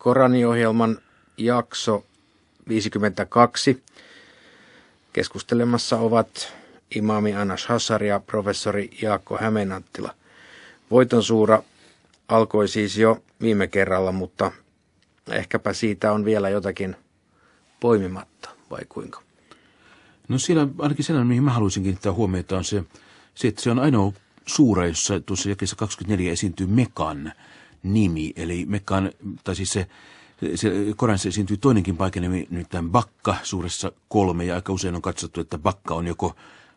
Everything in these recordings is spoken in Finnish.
Koraniohjelman jakso 52. Keskustelemassa ovat imami Anas Hassari ja professori Jaakko Hämeenanttila. Voiton suura alkoi siis jo viime kerralla, mutta ehkäpä siitä on vielä jotakin poimimatta, vai kuinka? No siellä ainakin sellainen, mihin mä haluaisin kiinnittää huomiota, on se, se että se on ainoa suura, jossa tuossa jakeessa 24 esiintyy Mekan – nimi. Eli Mekkaan, tai siis se, se Koranissa esiintyy toinenkin paikan nimi, nimittäin Bakka suuressa kolme, ja aika usein on katsottu, että Bakka on joko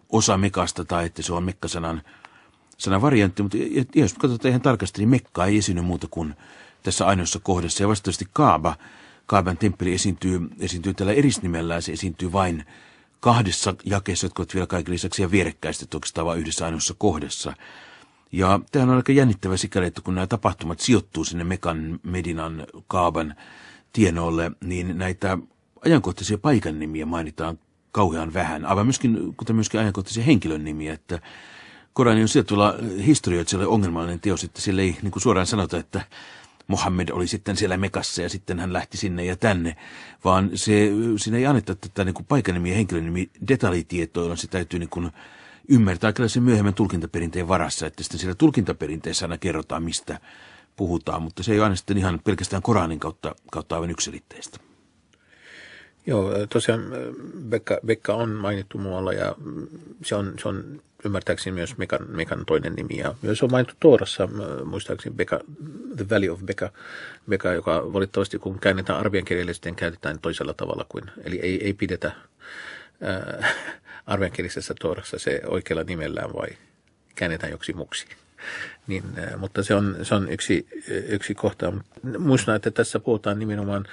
osa Mekasta tai että se on Mekkasanan sanan variantti, mutta jos katsotaan ihan tarkasti, niin Mekka ei esiinny muuta kuin tässä ainoassa kohdassa. Ja vastaavasti Kaaba, Kaaban temppeli esiintyy, esiintyy tällä erisnimellä ja se esiintyy vain kahdessa jakeessa, jotka ovat vielä kaiken lisäksi ja vierekkäistä, oikeastaan vain yhdessä ainoassa kohdassa. Ja tämä on aika jännittävä sikäli, että kun nämä tapahtumat sijoittuu sinne Mekan, Medinan, kaavan tienoille, niin näitä ajankohtaisia paikan nimiä mainitaan kauhean vähän, aivan myöskin, kuten myöskin ajankohtaisia henkilön nimiä, että Korani on sillä tavalla historioitsijalle ongelmallinen teos, että sillä ei niin kuin suoraan sanota, että Mohammed oli sitten siellä Mekassa ja sitten hän lähti sinne ja tänne, vaan se, siinä ei anneta tätä niin kuin paikanimi ja henkilönimi detaljitietoa, jolloin se täytyy niin kuin, ymmärtää kyllä sen myöhemmän tulkintaperinteen varassa, että sitten siellä tulkintaperinteessä aina kerrotaan, mistä puhutaan, mutta se ei ole aina sitten ihan pelkästään Koranin kautta, kautta aivan yksilitteistä. Joo, tosiaan Bekka, Bekka on mainittu muualla ja mm, se on, se on ymmärtääkseni myös Mekan, Mekan toinen nimi. Ja myös on mainittu Toorassa, muistaakseni Bekka, The Valley of Bekka, Bekka, joka valitettavasti kun käännetään kirjalle, sitten käytetään toisella tavalla kuin, eli ei, ei pidetä äh, armenkielisessä se oikealla nimellään vai käännetään joksi muksi. Niin, äh, mutta se on, se on yksi, äh, yksi kohta. Muistan, että tässä puhutaan nimenomaan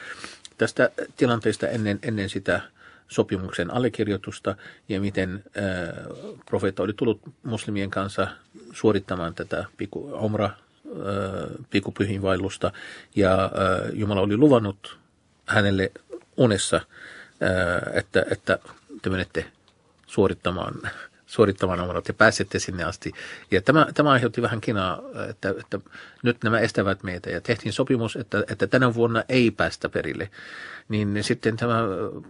tästä tilanteesta ennen, ennen sitä sopimuksen allekirjoitusta ja miten äh, profeetta oli tullut muslimien kanssa suorittamaan tätä piku, omra äh, pikupyhinvailusta ja äh, Jumala oli luvannut hänelle unessa, että, että te menette suorittamaan, suorittamaan numerot ja pääsette sinne asti. Ja tämä, tämä aiheutti vähän kinaa, että, että nyt nämä estävät meitä ja tehtiin sopimus, että, että tänä vuonna ei päästä perille. Niin sitten tämä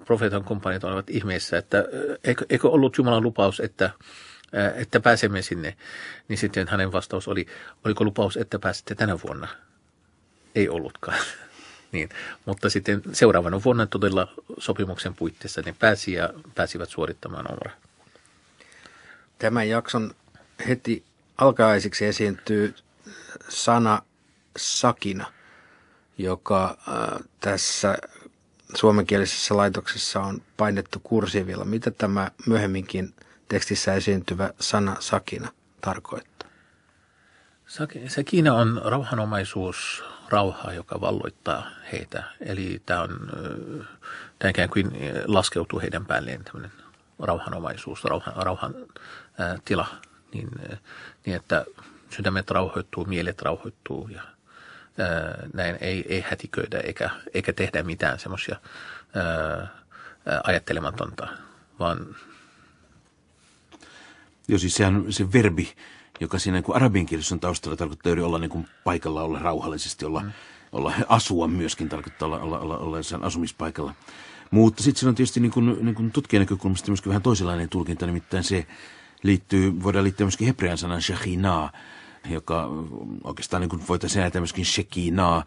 profeetan kumppanit olivat ihmeessä että äh, eikö, eikö ollut Jumalan lupaus, että, äh, että pääsemme sinne. Niin sitten hänen vastaus oli, oliko lupaus, että pääsette tänä vuonna? Ei ollutkaan. Niin. Mutta sitten seuraavana vuonna todella sopimuksen puitteissa ne pääsi ja pääsivät suorittamaan omra. Tämän jakson heti alkaisiksi esiintyy sana sakina, joka äh, tässä suomenkielisessä laitoksessa on painettu kursiivilla. Mitä tämä myöhemminkin tekstissä esiintyvä sana sakina tarkoittaa? Sakina on rauhanomaisuus, rauhaa, joka valloittaa heitä. Eli tämä on, tämä ikään kuin laskeutuu heidän päälleen tämmöinen rauhanomaisuus, rauhan, rauhan ää, tila, niin, niin että sydämet rauhoittuu, mielet rauhoittuu ja ää, näin ei, ei hätiköidä eikä, eikä tehdä mitään semmoisia ajattelematonta, vaan... Joo, siis sehän se verbi joka siinä niin kuin arabian kielessä on taustalla, tarkoittaa olla niin kuin paikalla, olla rauhallisesti, olla, mm. olla asua myöskin, tarkoittaa olla, olla, olla, olla asumispaikalla. Mutta sitten siinä on tietysti niin kuin, niin kuin tutkijan näkökulmasta myöskin vähän toisenlainen tulkinta, nimittäin se liittyy, voidaan liittyä myöskin hebrean sanan shekinaa, joka oikeastaan niin kuin voitaisiin ajatella myöskin shekinaa,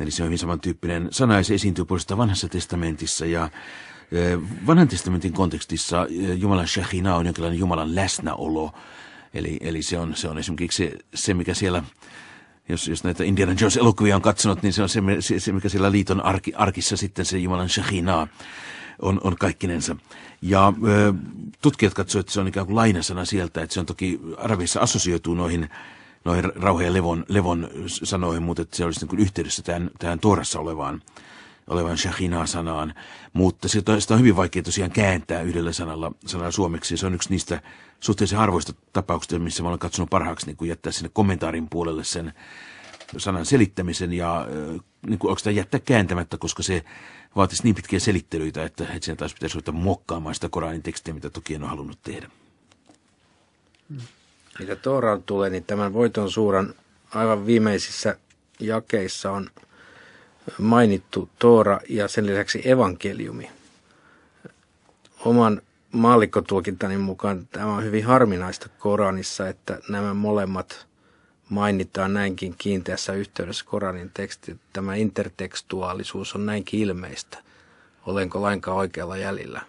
eli se on hyvin samantyyppinen sana ja se esiintyy puolestaan vanhassa testamentissa ja eh, Vanhan testamentin kontekstissa eh, Jumalan shekinaa on jonkinlainen Jumalan läsnäolo, Eli, eli se, on, se on esimerkiksi se, se mikä siellä jos, jos näitä Indiana Jones-elokuvia on katsonut, niin se on se, se mikä siellä liiton arki, arkissa sitten se Jumalan Shekhinaa on, on kaikkinensa. Ja ö, tutkijat katsoivat, että se on ikään kuin lainasana sieltä, että se on toki Arabiassa assosioituu noihin, noihin rauhojen levon, levon sanoihin, mutta että se olisi niin kuin yhteydessä tähän, tähän tuorassa olevaan olevan shahinaa sanaan, mutta sitä, sitä on hyvin vaikea tosiaan kääntää yhdellä sanalla sanalla suomeksi. Se on yksi niistä suhteellisen arvoista tapauksista, missä mä olen katsonut parhaaksi niin kuin jättää sinne kommentaarin puolelle sen sanan selittämisen ja niin kuin sitä jättää kääntämättä, koska se vaatisi niin pitkiä selittelyitä, että, että sen taas pitäisi ruveta muokkaamaan sitä Koranin tekstiä, mitä toki en ole halunnut tehdä. Mitä Tooraan tulee, niin tämän voiton suuran aivan viimeisissä jakeissa on – mainittu Toora ja sen lisäksi evankeliumi. Oman maallikkotulkintani mukaan tämä on hyvin harminaista Koranissa, että nämä molemmat mainitaan näinkin kiinteässä yhteydessä Koranin teksti. Tämä intertekstuaalisuus on näinkin ilmeistä. Olenko lainkaan oikealla jäljellä?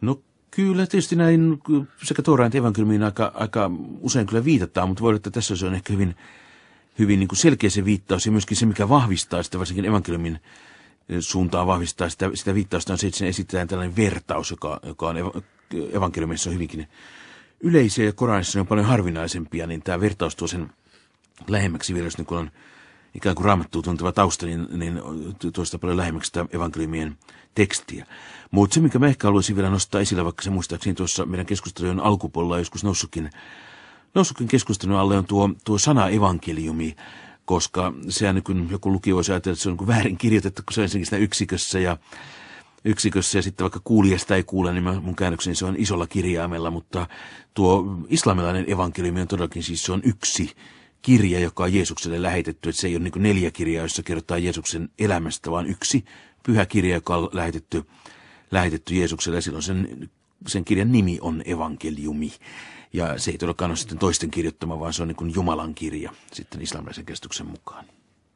No Kyllä, tietysti näin sekä Tooraan että evankeliumiin aika, aika usein kyllä viitataan, mutta voi olla, että tässä se on ehkä hyvin hyvin niin kuin selkeä se viittaus ja myöskin se, mikä vahvistaa sitä, varsinkin evankeliumin eh, suuntaa vahvistaa sitä, sitä viittausta, on se, että sen esitetään tällainen vertaus, joka, joka on evankeliumissa on hyvinkin yleisiä ja Koranissa on paljon harvinaisempia, niin tämä vertaus tuo sen lähemmäksi vielä, jos niin kun on ikään kuin raamattuun tuntuva tausta, niin, niin tuosta paljon lähemmäksi sitä evankeliumien tekstiä. Mutta se, mikä mä ehkä haluaisin vielä nostaa esille, vaikka se muistaakseni tuossa meidän keskustelujen alkupuolella joskus noussutkin, Noussutkin keskustelun alle on tuo, tuo sana evankeliumi, koska sehän kun joku luki voisi ajatella, että se on niin väärin kirjoitettu, kun se on ensinnäkin siinä yksikössä ja yksikössä ja sitten vaikka kuulijasta ei kuule, niin mun käännökseni se on isolla kirjaimella, mutta tuo islamilainen evankeliumi on todellakin siis se on yksi kirja, joka on Jeesukselle lähetetty, että se ei ole niin neljä kirjaa, jossa kerrotaan Jeesuksen elämästä, vaan yksi pyhä kirja, joka on lähetetty, lähetetty Jeesukselle ja silloin sen sen kirjan nimi on evankeliumi. Ja se ei todellakaan ole sitten toisten kirjoittama, vaan se on niin kuin Jumalan kirja sitten islamilaisen kestuksen mukaan.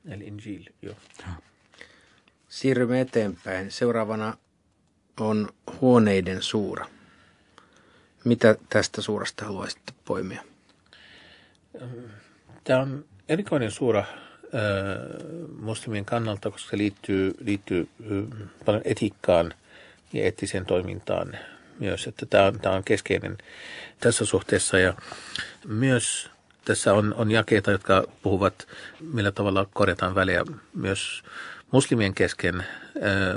Eli Injil, joo. Siirrymme eteenpäin. Seuraavana on huoneiden suura. Mitä tästä suurasta haluaisitte poimia? Tämä on erikoinen suura muslimien kannalta, koska se liittyy, liittyy paljon etiikkaan ja eettiseen toimintaan – myös, että tämä on, tämä on keskeinen tässä suhteessa ja myös tässä on, on jakeita, jotka puhuvat, millä tavalla korjataan väliä myös muslimien kesken,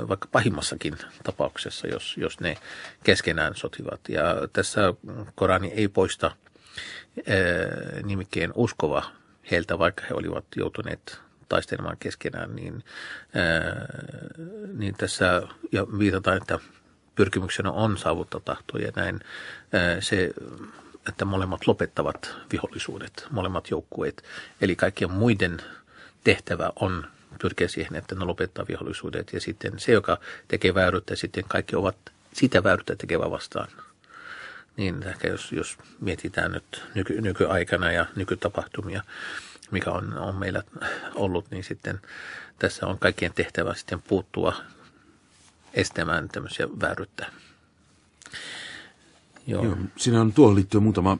vaikka pahimmassakin tapauksessa, jos, jos ne keskenään sotivat. Ja tässä Korani ei poista nimikkeen uskova heiltä, vaikka he olivat joutuneet taistelemaan keskenään, niin, niin tässä ja viitataan, että pyrkimyksenä on saavuttaa tahtoja ja näin se, että molemmat lopettavat vihollisuudet, molemmat joukkueet. Eli kaikkien muiden tehtävä on pyrkiä siihen, että ne lopettaa vihollisuudet ja sitten se, joka tekee vääryyttä, sitten kaikki ovat sitä vääryyttä tekevä vastaan. Niin ehkä jos, jos mietitään nyt nyky, nykyaikana ja nykytapahtumia, mikä on, on meillä ollut, niin sitten tässä on kaikkien tehtävä sitten puuttua estämään tämmöisiä vääryyttä. Joo. Joo. Siinä on tuohon liittyen muutama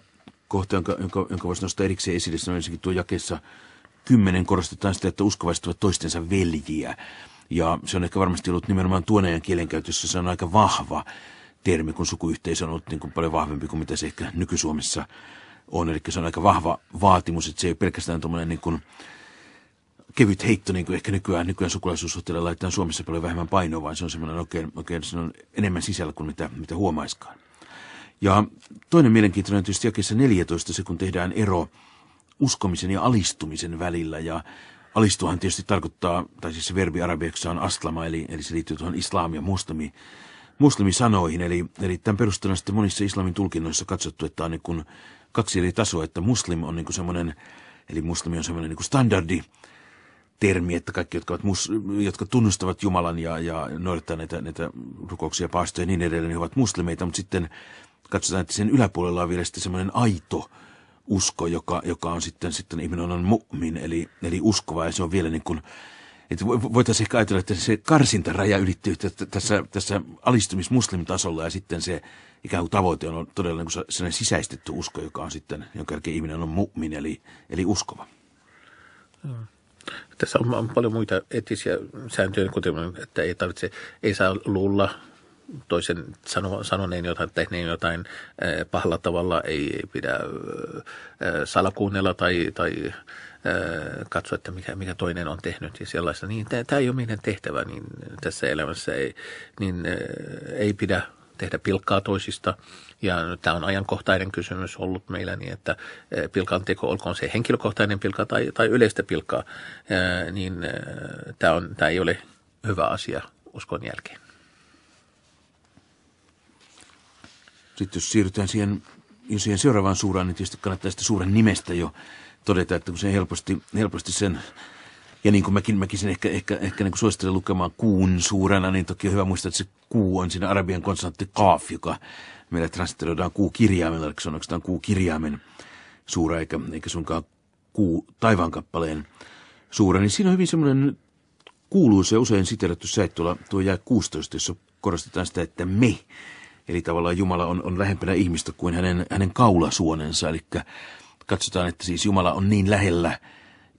kohta, jonka, jonka, jonka voisi nostaa erikseen esille. Se on ensinnäkin tuo jakeessa kymmenen korostetaan sitä, että uskovaiset ovat toistensa veljiä. Ja se on ehkä varmasti ollut nimenomaan tuon ajan kielenkäytössä, se on aika vahva termi, kun sukuyhteisö on ollut niin kuin paljon vahvempi kuin mitä se ehkä nyky-Suomessa on. Eli se on aika vahva vaatimus, että se ei ole pelkästään tuommoinen niin kuin kevyt heitto, niin kuin ehkä nykyään, nykyään sukulaisuussuhteella laitetaan Suomessa paljon vähemmän painoa, vaan se on semmoinen oikein, oikein se on enemmän sisällä kuin mitä, mitä huomaiskaan. Ja toinen mielenkiintoinen on tietysti jakeessa 14 se, kun tehdään ero uskomisen ja alistumisen välillä. Ja alistuhan tietysti tarkoittaa, tai siis se verbi arabiaksi on aslama, eli, eli se liittyy tuohon islaami ja muslimi, muslimisanoihin. Eli, eli tämän perusteella sitten monissa islamin tulkinnoissa katsottu, että on niin kuin kaksi eri tasoa, että muslim on niin kuin semmoinen, eli muslimi on semmoinen niin kuin standardi, termi, että kaikki, jotka, ovat mus, jotka tunnustavat Jumalan ja, ja noudattaa näitä, näitä rukouksia, paastoja ja niin edelleen, niin ovat muslimeita, mutta sitten katsotaan, että sen yläpuolella on vielä sitten semmoinen aito usko, joka, joka on sitten, sitten ihminen on mu'min, eli, eli uskova, ja se on vielä niin kuin, että voitaisiin ehkä ajatella, että se karsintaraja ylittyy tässä, tässä alistumismuslimitasolla ja sitten se ikään kuin tavoite on todella niin sellainen sisäistetty usko, joka on sitten, jonka jälkeen ihminen on mu'min, eli, eli uskova. Hmm. Tässä on paljon muita etisiä sääntöjä, kuten että ei tarvitse, ei saa luulla toisen sano, sanoneen jotain, tehneen jotain eh, pahalla tavalla, ei, ei pidä eh, salakuunnella tai, tai eh, katsoa, että mikä, mikä toinen on tehnyt ja sellaista. Niin, tämä ei ole meidän tehtävä niin tässä elämässä, ei, niin ei pidä – tehdä pilkkaa toisista. Ja tämä on ajankohtainen kysymys ollut meillä niin, että eh, pilkan teko, olkoon se henkilökohtainen pilkka tai, tai yleistä pilkkaa, eh, niin eh, tämä, on, tämä ei ole hyvä asia uskon jälkeen. Sitten jos siirrytään siihen, jos siihen seuraavaan suuraan, niin tietysti kannattaa sitä suuren nimestä jo todeta, että kun se helposti, helposti sen ja niin kuin mäkin, mäkin ehkä, ehkä, ehkä niin kuin suosittelen lukemaan kuun suurena, niin toki on hyvä muistaa, että se kuu on siinä arabian konsonantti kaaf, joka meillä kuu kirjaimella, eli se on oikeastaan kirjaimen suura, eikä, eikä sunkaan kuu taivaankappaleen suura, niin siinä on hyvin semmoinen kuuluisa ja usein se, että tuolla tuo jää 16, jossa korostetaan sitä, että me, eli tavallaan Jumala on, on lähempänä ihmistä kuin hänen, hänen kaulasuonensa, eli katsotaan, että siis Jumala on niin lähellä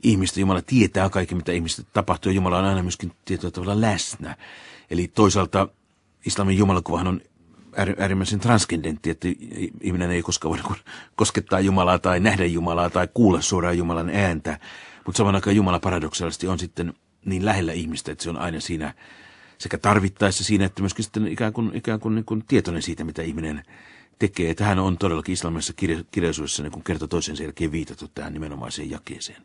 ihmistä. Jumala tietää kaiken, mitä ihmistä tapahtuu. Jumala on aina myöskin tietyllä tavalla läsnä. Eli toisaalta islamin jumalakuvahan on äärimmäisen transkendentti, että ihminen ei koskaan voi niinku koskettaa Jumalaa tai nähdä Jumalaa tai kuulla suoraan Jumalan ääntä. Mutta saman aikaan Jumala paradoksaalisesti on sitten niin lähellä ihmistä, että se on aina siinä sekä tarvittaessa siinä, että myöskin sitten ikään kuin, ikään kuin, niin kuin tietoinen siitä, mitä ihminen tekee. Tähän on todellakin islamissa kirjallisuudessa niin kerta toisen selkeä viitattu tähän nimenomaiseen jakeeseen.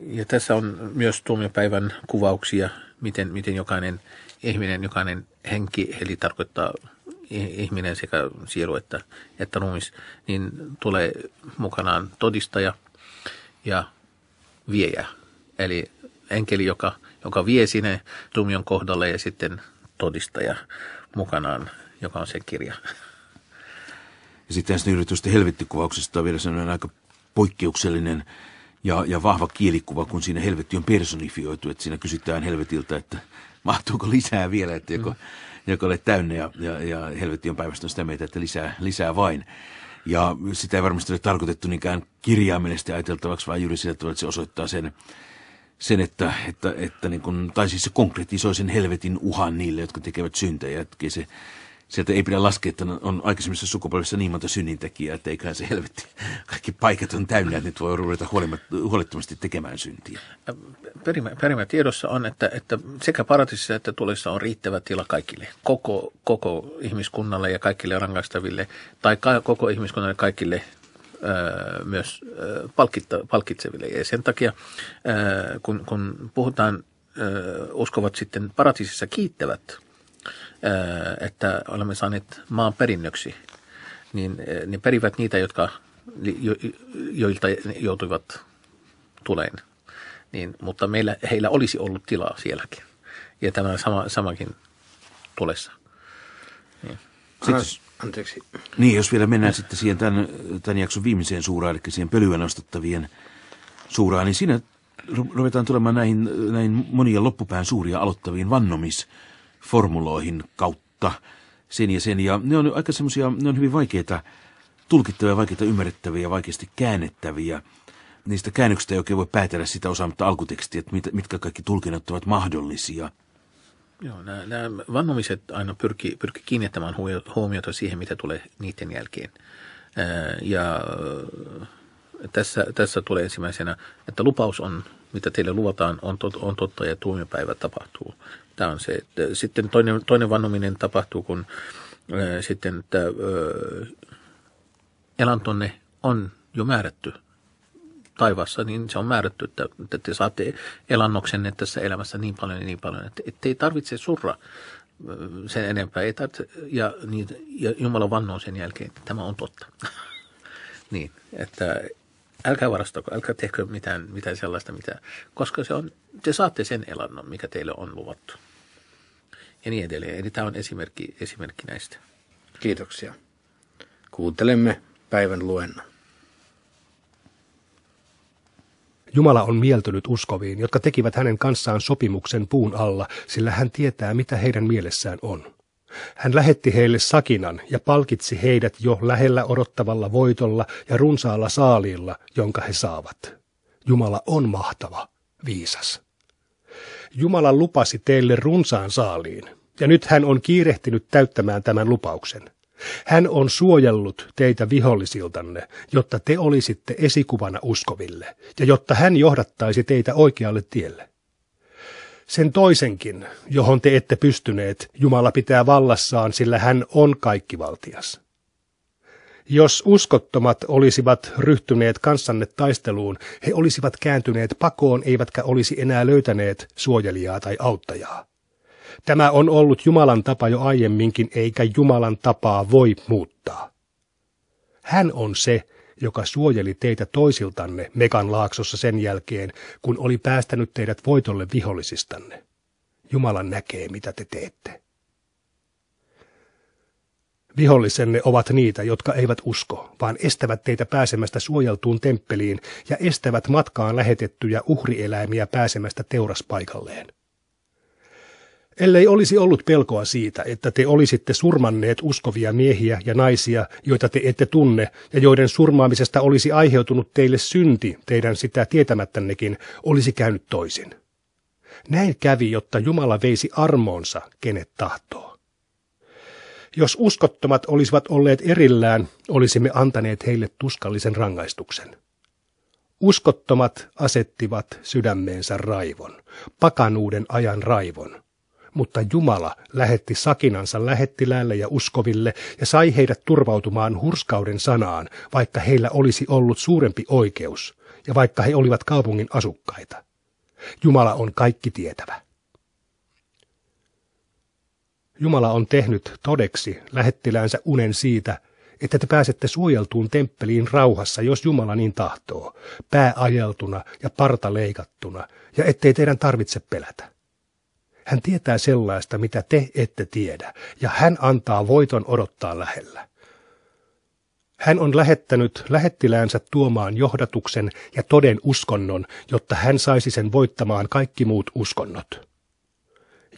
Ja tässä on myös tuomiopäivän kuvauksia, miten, miten jokainen ihminen, jokainen henki, eli tarkoittaa ihminen sekä sielu että, että ruumis, niin tulee mukanaan todistaja ja viejä. Eli enkeli, joka, joka vie sinne tuomion kohdalle ja sitten todistaja mukanaan, joka on se kirja. Ja sitten tästä yritysten helvettikuvauksesta on vielä sellainen aika poikkeuksellinen ja, ja vahva kielikuva, kun siinä helvetti on personifioitu, että siinä kysytään helvetiltä, että mahtuuko lisää vielä, että joko, mm. joko olet täynnä ja, ja, ja helvetti on päivästä sitä mieltä, että lisää, lisää vain. Ja sitä ei varmasti ole tarkoitettu niinkään kirjaimellisesti ajateltavaksi, vaan juuri sillä tavalla, että se osoittaa sen, sen että, että, että niin kun, tai siis se konkretisoi sen helvetin uhan niille, jotka tekevät syntejä, että se sieltä ei pidä laskea, että on aikaisemmissa sukupolvissa niin monta synnintekijää, että eiköhän se helvetti. Kaikki paikat on täynnä, että nyt voi ruveta huolettomasti tekemään syntiä. Perimä, perimä tiedossa on, että, että sekä paratiisissa että tulessa on riittävä tila kaikille, koko, koko ihmiskunnalle ja kaikille rangaistaville, tai koko ihmiskunnalle kaikille öö, myös öö, palkitta, palkitseville. Ja sen takia, öö, kun, kun puhutaan, uskovat sitten paratiisissa kiittävät että olemme saaneet maan perinnöksi, niin ne perivät niitä, jotka, jo, joilta joutuivat tuleen. Niin, mutta meillä, heillä olisi ollut tilaa sielläkin. Ja tämä sama, samakin tulessa. Niin. Sitten, Anteeksi. Niin, jos vielä mennään sitten siihen tämän, tämän jakson viimeiseen suuraan, eli siihen pölyä nostettavien suuraan, niin siinä ruvetaan tulemaan näihin, näihin monia loppupään suuria aloittaviin vannomis- formuloihin kautta sen ja sen. Ja ne on aika semmoisia, ne on hyvin vaikeita tulkittavia, vaikeita ymmärrettäviä, vaikeasti käännettäviä. Niistä käännöksistä ei oikein voi päätellä sitä osaamatta alkutekstiä, että mit, mitkä kaikki tulkinnat ovat mahdollisia. Joo, nämä, nämä vannomiset aina pyrkii pyrki kiinnittämään huomiota siihen, mitä tulee niiden jälkeen. Ja äh, tässä, tässä tulee ensimmäisenä, että lupaus on, mitä teille luvataan, on, tot, on totta ja tuomiopäivä tapahtuu. Tämä on se, että sitten toinen, toinen vannominen tapahtuu, kun ää, sitten, että ää, elantonne on jo määrätty taivaassa, niin se on määrätty, että, että te saatte elannoksenne tässä elämässä niin paljon ja niin paljon, että, että ei tarvitse surra sen enempää. Ei tarvitse, ja, niin, ja Jumala vannoo sen jälkeen, että tämä on totta. niin, että älkää varastako, älkää tehkö mitään, mitään sellaista, mitä, koska se on, te saatte sen elannon, mikä teille on luvattu ja niin edelleen. Eli tämä on esimerkki, esimerkki näistä. Kiitoksia. Kuuntelemme päivän luennon. Jumala on mieltynyt uskoviin, jotka tekivät hänen kanssaan sopimuksen puun alla, sillä hän tietää, mitä heidän mielessään on. Hän lähetti heille sakinan ja palkitsi heidät jo lähellä odottavalla voitolla ja runsaalla saaliilla, jonka he saavat. Jumala on mahtava, viisas. Jumala lupasi teille runsaan saaliin, ja nyt hän on kiirehtinyt täyttämään tämän lupauksen. Hän on suojellut teitä vihollisiltanne, jotta te olisitte esikuvana uskoville, ja jotta hän johdattaisi teitä oikealle tielle. Sen toisenkin, johon te ette pystyneet, Jumala pitää vallassaan, sillä hän on kaikkivaltias. Jos uskottomat olisivat ryhtyneet kanssanne taisteluun, he olisivat kääntyneet pakoon eivätkä olisi enää löytäneet suojelijaa tai auttajaa. Tämä on ollut Jumalan tapa jo aiemminkin, eikä Jumalan tapaa voi muuttaa. Hän on se, joka suojeli teitä toisiltanne Mekan laaksossa sen jälkeen, kun oli päästänyt teidät voitolle vihollisistanne. Jumala näkee, mitä te teette. Vihollisenne ovat niitä, jotka eivät usko, vaan estävät teitä pääsemästä suojeltuun temppeliin ja estävät matkaan lähetettyjä uhrieläimiä pääsemästä teuraspaikalleen. Ellei olisi ollut pelkoa siitä, että te olisitte surmanneet uskovia miehiä ja naisia, joita te ette tunne, ja joiden surmaamisesta olisi aiheutunut teille synti, teidän sitä tietämättännekin, olisi käynyt toisin. Näin kävi, jotta Jumala veisi armoonsa, kenet tahtoo. Jos uskottomat olisivat olleet erillään, olisimme antaneet heille tuskallisen rangaistuksen. Uskottomat asettivat sydämeensä raivon, pakanuuden ajan raivon – mutta Jumala lähetti sakinansa lähettiläälle ja uskoville ja sai heidät turvautumaan hurskauden sanaan, vaikka heillä olisi ollut suurempi oikeus ja vaikka he olivat kaupungin asukkaita. Jumala on kaikki tietävä. Jumala on tehnyt todeksi lähettiläänsä unen siitä, että te pääsette suojeltuun temppeliin rauhassa, jos Jumala niin tahtoo, pää ajeltuna ja parta leikattuna, ja ettei teidän tarvitse pelätä. Hän tietää sellaista, mitä te ette tiedä, ja hän antaa voiton odottaa lähellä. Hän on lähettänyt lähettiläänsä tuomaan johdatuksen ja toden uskonnon, jotta hän saisi sen voittamaan kaikki muut uskonnot.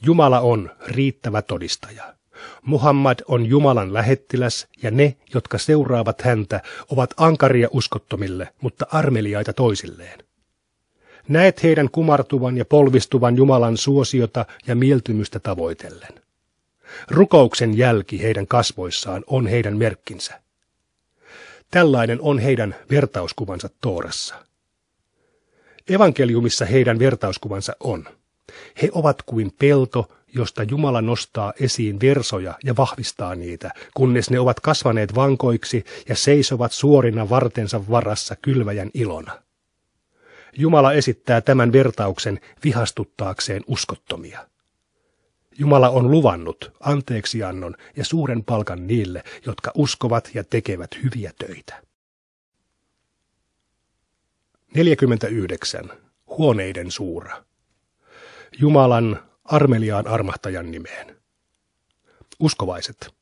Jumala on riittävä todistaja. Muhammad on Jumalan lähettiläs ja ne, jotka seuraavat häntä, ovat ankaria uskottomille, mutta armeliaita toisilleen. Näet heidän kumartuvan ja polvistuvan Jumalan suosiota ja mieltymystä tavoitellen. Rukouksen jälki heidän kasvoissaan on heidän merkkinsä. Tällainen on heidän vertauskuvansa Toorassa. Evankeliumissa heidän vertauskuvansa on. He ovat kuin pelto, josta Jumala nostaa esiin versoja ja vahvistaa niitä, kunnes ne ovat kasvaneet vankoiksi ja seisovat suorina vartensa varassa kylväjän ilona. Jumala esittää tämän vertauksen vihastuttaakseen uskottomia. Jumala on luvannut anteeksiannon ja suuren palkan niille, jotka uskovat ja tekevät hyviä töitä. 49. Huoneiden suura. Jumalan armeliaan armahtajan nimeen. Uskovaiset,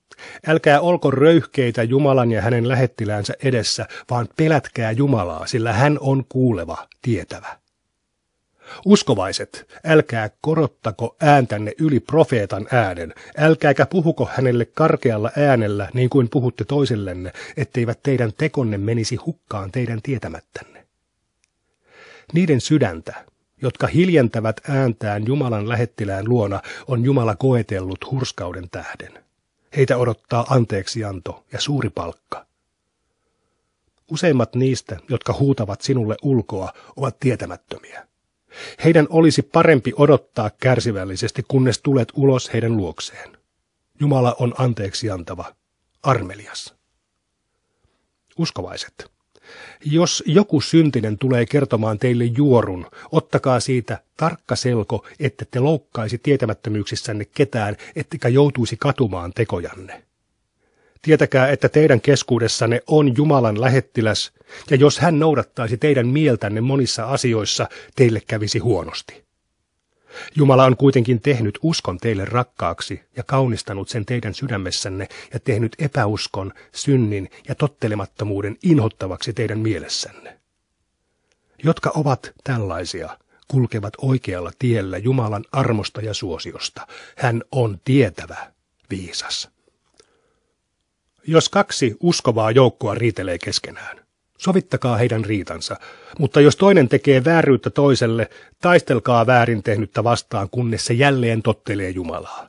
Älkää olko röyhkeitä Jumalan ja hänen lähettiläänsä edessä, vaan pelätkää Jumalaa, sillä hän on kuuleva, tietävä. Uskovaiset, älkää korottako ääntänne yli profeetan äänen, älkääkä puhuko hänelle karkealla äänellä, niin kuin puhutte toisellenne, etteivät teidän tekonne menisi hukkaan teidän tietämättänne. Niiden sydäntä, jotka hiljentävät ääntään Jumalan lähettilään luona, on Jumala koetellut hurskauden tähden. Heitä odottaa anteeksianto ja suuri palkka. Useimmat niistä, jotka huutavat sinulle ulkoa, ovat tietämättömiä. Heidän olisi parempi odottaa kärsivällisesti, kunnes tulet ulos heidän luokseen. Jumala on anteeksiantava, armelias. Uskovaiset jos joku syntinen tulee kertomaan teille juorun, ottakaa siitä tarkka selko, että te loukkaisi tietämättömyyksissänne ketään, ettekä joutuisi katumaan tekojanne. Tietäkää, että teidän keskuudessanne on Jumalan lähettiläs, ja jos hän noudattaisi teidän mieltänne monissa asioissa, teille kävisi huonosti. Jumala on kuitenkin tehnyt uskon teille rakkaaksi ja kaunistanut sen teidän sydämessänne ja tehnyt epäuskon, synnin ja tottelemattomuuden inhottavaksi teidän mielessänne. Jotka ovat tällaisia, kulkevat oikealla tiellä Jumalan armosta ja suosiosta. Hän on tietävä, viisas. Jos kaksi uskovaa joukkoa riitelee keskenään, Sovittakaa heidän riitansa, mutta jos toinen tekee vääryyttä toiselle, taistelkaa väärin tehnyttä vastaan, kunnes se jälleen tottelee Jumalaa.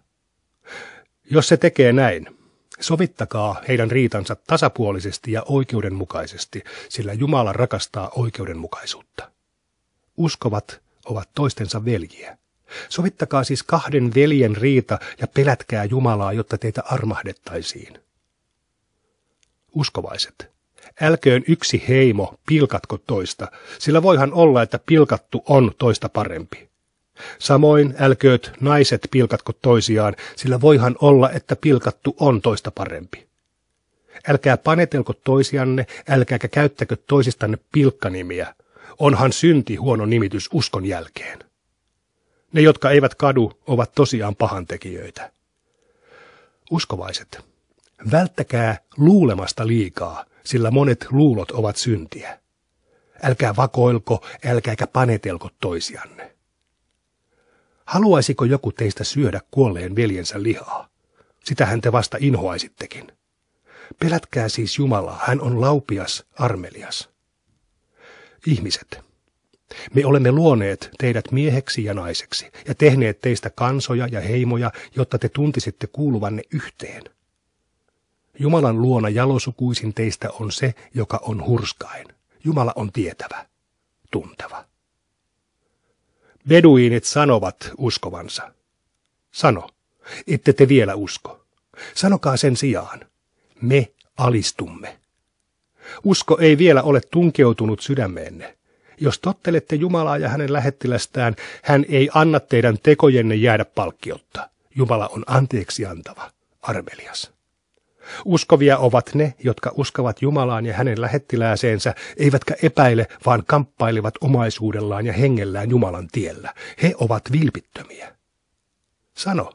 Jos se tekee näin, sovittakaa heidän riitansa tasapuolisesti ja oikeudenmukaisesti, sillä Jumala rakastaa oikeudenmukaisuutta. Uskovat ovat toistensa veljiä. Sovittakaa siis kahden veljen riita ja pelätkää Jumalaa, jotta teitä armahdettaisiin. Uskovaiset Älköön yksi heimo pilkatko toista, sillä voihan olla, että pilkattu on toista parempi. Samoin älkööt naiset pilkatko toisiaan, sillä voihan olla, että pilkattu on toista parempi. Älkää panetelko toisianne, älkääkä käyttäkö toisistanne pilkkanimiä. Onhan synti huono nimitys uskon jälkeen. Ne, jotka eivät kadu, ovat tosiaan pahantekijöitä. Uskovaiset, välttäkää luulemasta liikaa – sillä monet luulot ovat syntiä. Älkää vakoilko, älkääkä panetelko toisianne. Haluaisiko joku teistä syödä kuolleen veljensä lihaa? Sitähän te vasta inhoaisittekin. Pelätkää siis Jumalaa, hän on laupias, armelias. Ihmiset, me olemme luoneet teidät mieheksi ja naiseksi ja tehneet teistä kansoja ja heimoja, jotta te tuntisitte kuuluvanne yhteen – Jumalan luona jalosukuisin teistä on se, joka on hurskain. Jumala on tietävä, tunteva. Beduinit sanovat uskovansa. Sano, ette te vielä usko. Sanokaa sen sijaan, me alistumme. Usko ei vielä ole tunkeutunut sydämeenne. Jos tottelette Jumalaa ja hänen lähettilästään, hän ei anna teidän tekojenne jäädä palkkiotta. Jumala on anteeksi antava, armelias. Uskovia ovat ne, jotka uskovat Jumalaan ja hänen lähettilääseensä, eivätkä epäile, vaan kamppailevat omaisuudellaan ja hengellään Jumalan tiellä. He ovat vilpittömiä. Sano,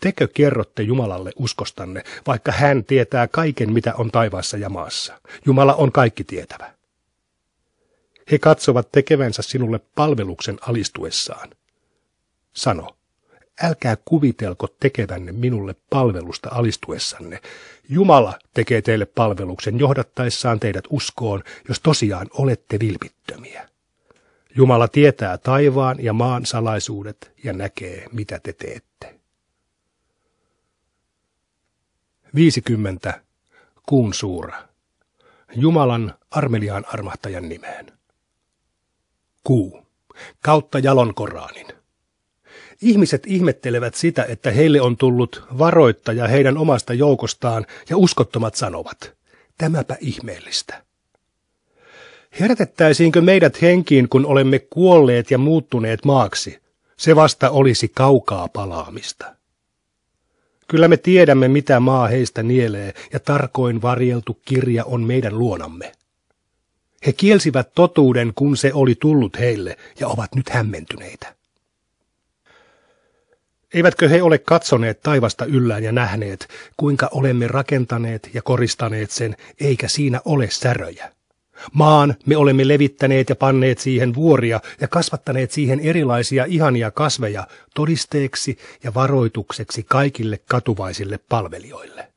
tekö kerrotte Jumalalle uskostanne, vaikka hän tietää kaiken, mitä on taivaassa ja maassa? Jumala on kaikki tietävä. He katsovat tekevänsä sinulle palveluksen alistuessaan. Sano, Älkää kuvitelko tekevänne minulle palvelusta alistuessanne. Jumala tekee teille palveluksen johdattaessaan teidät uskoon, jos tosiaan olette vilpittömiä. Jumala tietää taivaan ja maan salaisuudet ja näkee, mitä te teette. 50. Kuun suura. Jumalan armeliaan armahtajan nimeen. Kuu. Kautta jalon Ihmiset ihmettelevät sitä, että heille on tullut varoittaja heidän omasta joukostaan ja uskottomat sanovat, tämäpä ihmeellistä. Herätettäisiinkö meidät henkiin, kun olemme kuolleet ja muuttuneet maaksi? Se vasta olisi kaukaa palaamista. Kyllä me tiedämme, mitä maa heistä nielee, ja tarkoin varjeltu kirja on meidän luonamme. He kielsivät totuuden, kun se oli tullut heille, ja ovat nyt hämmentyneitä. Eivätkö he ole katsoneet taivasta yllään ja nähneet, kuinka olemme rakentaneet ja koristaneet sen, eikä siinä ole säröjä? Maan me olemme levittäneet ja panneet siihen vuoria ja kasvattaneet siihen erilaisia ihania kasveja todisteeksi ja varoitukseksi kaikille katuvaisille palvelijoille.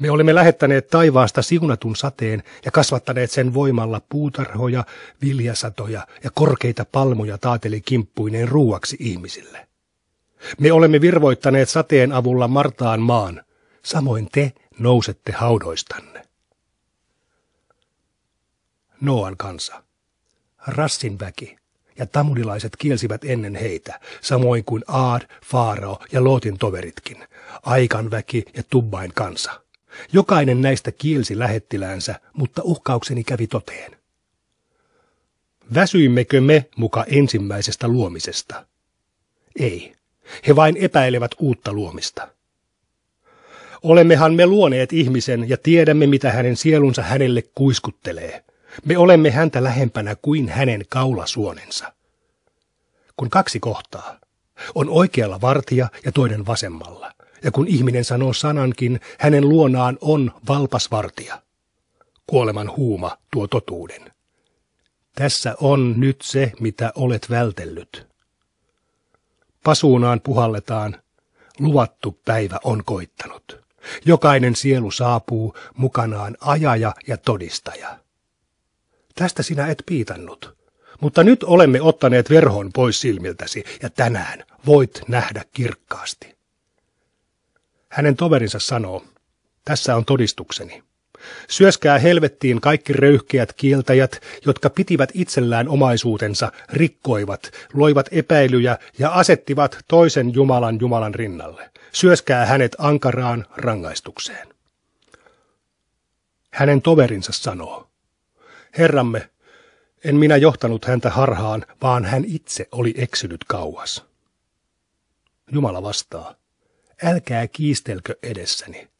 Me olemme lähettäneet taivaasta siunatun sateen ja kasvattaneet sen voimalla puutarhoja, viljasatoja ja korkeita palmuja taateli kimppuineen ruuaksi ihmisille. Me olemme virvoittaneet sateen avulla Martaan maan. Samoin te nousette haudoistanne. Noan kansa. Rassin väki ja tamudilaiset kielsivät ennen heitä, samoin kuin Aad, Faarao ja Lootin toveritkin, Aikan väki ja Tubbain kansa. Jokainen näistä kielsi lähettiläänsä, mutta uhkaukseni kävi toteen. Väsyimmekö me muka ensimmäisestä luomisesta? Ei. He vain epäilevät uutta luomista. Olemmehan me luoneet ihmisen ja tiedämme, mitä hänen sielunsa hänelle kuiskuttelee. Me olemme häntä lähempänä kuin hänen kaulasuonensa. Kun kaksi kohtaa, on oikealla vartija ja toinen vasemmalla, ja kun ihminen sanoo sanankin, hänen luonaan on valpas vartija. Kuoleman huuma tuo totuuden. Tässä on nyt se, mitä olet vältellyt. Pasuunaan puhalletaan. Luvattu päivä on koittanut. Jokainen sielu saapuu mukanaan ajaja ja todistaja. Tästä sinä et piitannut, mutta nyt olemme ottaneet verhon pois silmiltäsi ja tänään voit nähdä kirkkaasti. Hänen toverinsa sanoo, tässä on todistukseni. Syöskää helvettiin kaikki röyhkeät kieltäjät, jotka pitivät itsellään omaisuutensa, rikkoivat, loivat epäilyjä ja asettivat toisen Jumalan Jumalan rinnalle. Syöskää hänet ankaraan rangaistukseen. Hänen toverinsa sanoo, Herramme, en minä johtanut häntä harhaan, vaan hän itse oli eksynyt kauas. Jumala vastaa, älkää kiistelkö edessäni.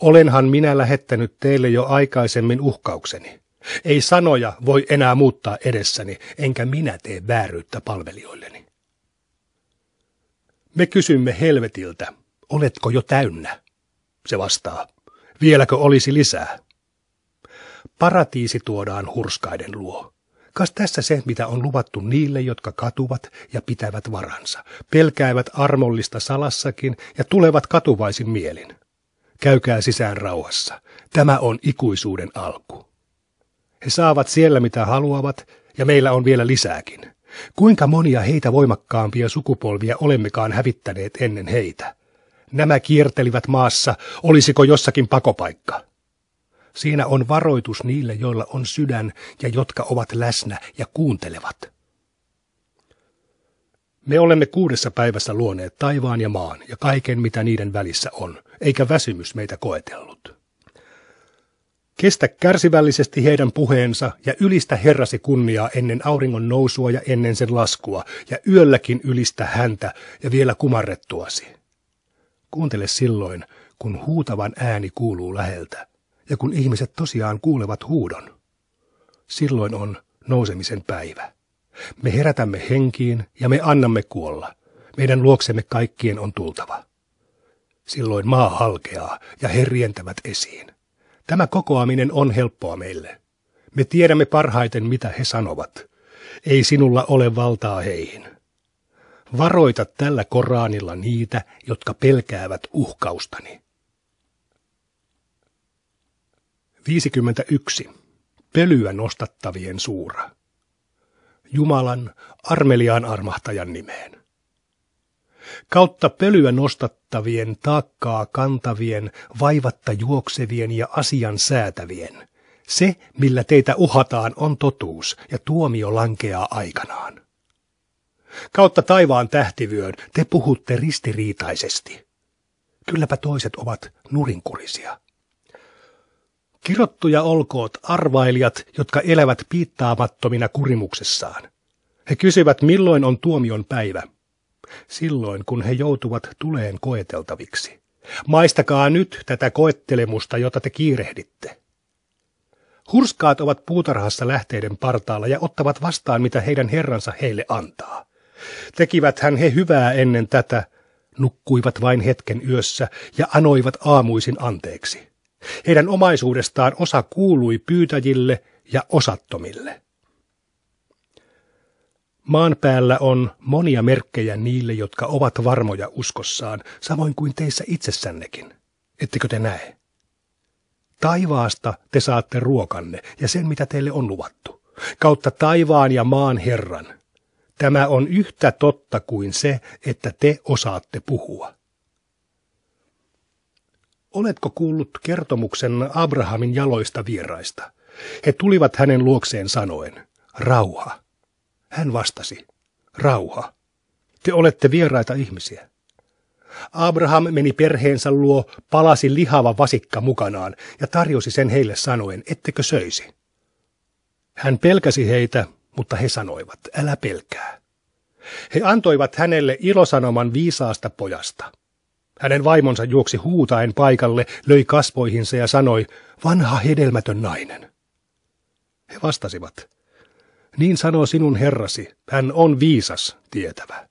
Olenhan minä lähettänyt teille jo aikaisemmin uhkaukseni. Ei sanoja voi enää muuttaa edessäni, enkä minä tee vääryyttä palvelijoilleni. Me kysymme helvetiltä, oletko jo täynnä? Se vastaa, vieläkö olisi lisää? Paratiisi tuodaan hurskaiden luo. Kas tässä se, mitä on luvattu niille, jotka katuvat ja pitävät varansa, pelkäävät armollista salassakin ja tulevat katuvaisin mielin käykää sisään rauhassa. Tämä on ikuisuuden alku. He saavat siellä mitä haluavat, ja meillä on vielä lisääkin. Kuinka monia heitä voimakkaampia sukupolvia olemmekaan hävittäneet ennen heitä? Nämä kiertelivät maassa, olisiko jossakin pakopaikka? Siinä on varoitus niille, joilla on sydän ja jotka ovat läsnä ja kuuntelevat. Me olemme kuudessa päivässä luoneet taivaan ja maan ja kaiken, mitä niiden välissä on, eikä väsymys meitä koetellut. Kestä kärsivällisesti heidän puheensa ja ylistä Herrasi kunniaa ennen auringon nousua ja ennen sen laskua, ja yölläkin ylistä häntä ja vielä kumarrettuasi. Kuuntele silloin, kun huutavan ääni kuuluu läheltä, ja kun ihmiset tosiaan kuulevat huudon. Silloin on nousemisen päivä. Me herätämme henkiin ja me annamme kuolla. Meidän luoksemme kaikkien on tultava. Silloin maa halkeaa ja he rientävät esiin. Tämä kokoaminen on helppoa meille. Me tiedämme parhaiten, mitä he sanovat. Ei sinulla ole valtaa heihin. Varoita tällä Koraanilla niitä, jotka pelkäävät uhkaustani. 51. Pölyä nostattavien suura. Jumalan armeliaan armahtajan nimeen. Kautta pölyä nostattavien, taakkaa kantavien, vaivatta juoksevien ja asian säätävien. Se, millä teitä uhataan, on totuus ja tuomio lankeaa aikanaan. Kautta taivaan tähtivyön te puhutte ristiriitaisesti. Kylläpä toiset ovat nurinkurisia. Kirottuja olkoot arvailijat, jotka elävät piittaamattomina kurimuksessaan. He kysyvät, milloin on tuomion päivä. Silloin, kun he joutuvat tuleen koeteltaviksi. Maistakaa nyt tätä koettelemusta, jota te kiirehditte. Hurskaat ovat puutarhassa lähteiden partaalla ja ottavat vastaan, mitä heidän herransa heille antaa. Tekivät hän he hyvää ennen tätä, nukkuivat vain hetken yössä ja anoivat aamuisin anteeksi. Heidän omaisuudestaan osa kuului pyytäjille ja osattomille. Maan päällä on monia merkkejä niille, jotka ovat varmoja uskossaan, samoin kuin teissä itsessännekin. Ettekö te näe? Taivaasta te saatte ruokanne ja sen, mitä teille on luvattu, kautta taivaan ja maan Herran. Tämä on yhtä totta kuin se, että te osaatte puhua. Oletko kuullut kertomuksen Abrahamin jaloista vieraista? He tulivat hänen luokseen sanoen, rauha. Hän vastasi, rauha. Te olette vieraita ihmisiä. Abraham meni perheensä luo, palasi lihava vasikka mukanaan ja tarjosi sen heille sanoen, ettekö söisi. Hän pelkäsi heitä, mutta he sanoivat, älä pelkää. He antoivat hänelle ilosanoman viisaasta pojasta. Hänen vaimonsa juoksi huutaen paikalle, löi kasvoihinsa ja sanoi, vanha hedelmätön nainen. He vastasivat, niin sanoo sinun herrasi, hän on viisas tietävä.